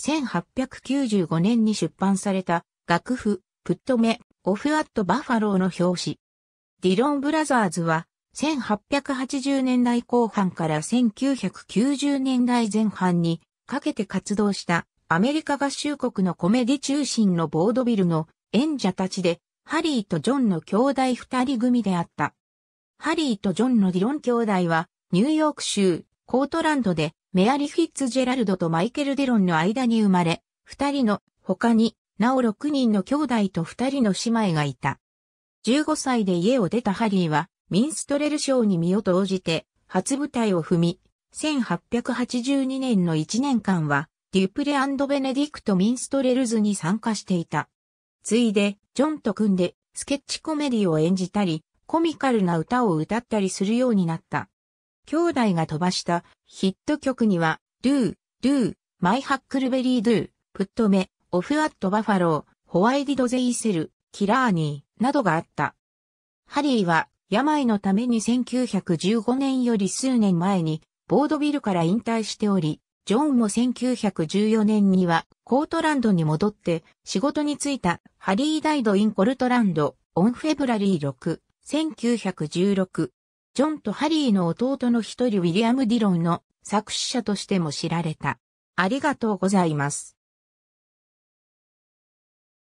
1895年に出版された楽譜、プットメ、オフアットバファローの表紙。ディロン・ブラザーズは、1880年代後半から1990年代前半にかけて活動したアメリカ合衆国のコメディ中心のボードビルの演者たちで、ハリーとジョンの兄弟二人組であった。ハリーとジョンのディロン兄弟は、ニューヨーク州コートランドでメアリ・フィッツジェラルドとマイケル・デロンの間に生まれ、二人の他になお六人の兄弟と二人の姉妹がいた。15歳で家を出たハリーは、ミンストレル賞に身を投じて、初舞台を踏み、1882年の1年間は、デュプレベネディクト・ミンストレルズに参加していた。ついで、ジョンと組んで、スケッチコメディを演じたり、コミカルな歌を歌ったりするようになった。兄弟が飛ばしたヒット曲には、ドゥドゥマイハックルベリードゥプットメ、オフアットバファロー、ホワイディドゼイセル、キラーニー、などがあった。ハリーは、病のために1915年より数年前に、ボードビルから引退しており、ジョンも1914年には、コートランドに戻って、仕事に就いた、ハリー・ダイド・イン・コルトランド、オン・フェブラリー6、1916、ジョンとハリーの弟の一人ウィリアム・ディロンの作詞者としても知られた。ありがとうございます。